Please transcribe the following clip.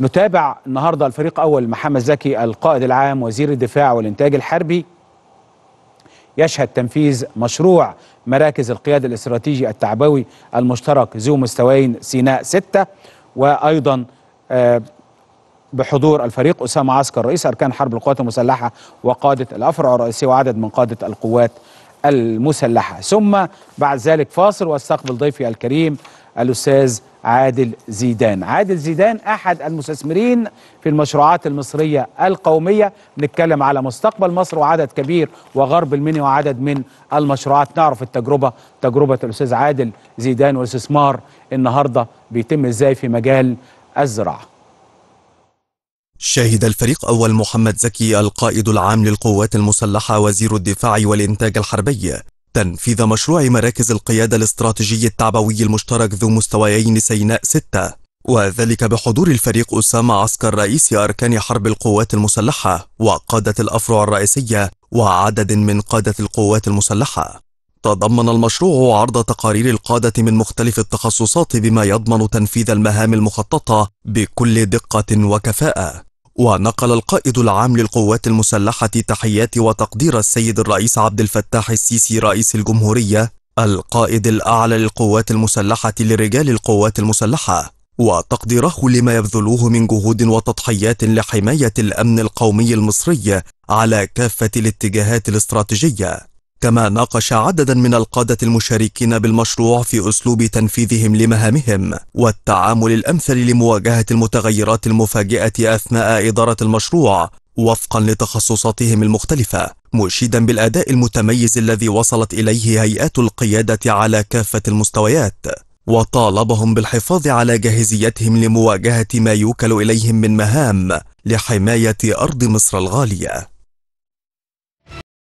نتابع النهارده الفريق اول محمد زكي القائد العام وزير الدفاع والانتاج الحربي يشهد تنفيذ مشروع مراكز القيادة الاستراتيجي التعبوي المشترك ذو مستويين سيناء ستة وأيضا آه، بحضور الفريق أسامة عسكر رئيس أركان حرب القوات المسلحة وقادة الأفرع الرئيسية وعدد من قادة القوات المسلحة ثم بعد ذلك فاصل واستقبل ضيفي الكريم الأستاذ عادل زيدان عادل زيدان أحد المستثمرين في المشروعات المصرية القومية نتكلم على مستقبل مصر وعدد كبير وغرب المنيا وعدد من المشروعات نعرف التجربة تجربة الأستاذ عادل زيدان والاستثمار النهاردة بيتم إزاي في مجال الزراعة شهد الفريق أول محمد زكي القائد العام للقوات المسلحة وزير الدفاع والإنتاج الحربي تنفيذ مشروع مراكز القيادة الاستراتيجي التعبوي المشترك ذو مستويين سيناء 6 وذلك بحضور الفريق أسامة عسكر رئيسي أركان حرب القوات المسلحة وقادة الأفرع الرئيسية وعدد من قادة القوات المسلحة تضمن المشروع عرض تقارير القادة من مختلف التخصصات بما يضمن تنفيذ المهام المخططة بكل دقة وكفاءة ونقل القائد العام للقوات المسلحة تحيات وتقدير السيد الرئيس عبد الفتاح السيسي رئيس الجمهورية القائد الأعلى للقوات المسلحة لرجال القوات المسلحة وتقديره لما يبذلوه من جهود وتضحيات لحماية الأمن القومي المصري على كافة الاتجاهات الاستراتيجية كما ناقش عددا من القادة المشاركين بالمشروع في أسلوب تنفيذهم لمهامهم والتعامل الأمثل لمواجهة المتغيرات المفاجئة أثناء إدارة المشروع وفقا لتخصصاتهم المختلفة مشيدا بالأداء المتميز الذي وصلت إليه هيئات القيادة على كافة المستويات وطالبهم بالحفاظ على جاهزيتهم لمواجهة ما يوكل إليهم من مهام لحماية أرض مصر الغالية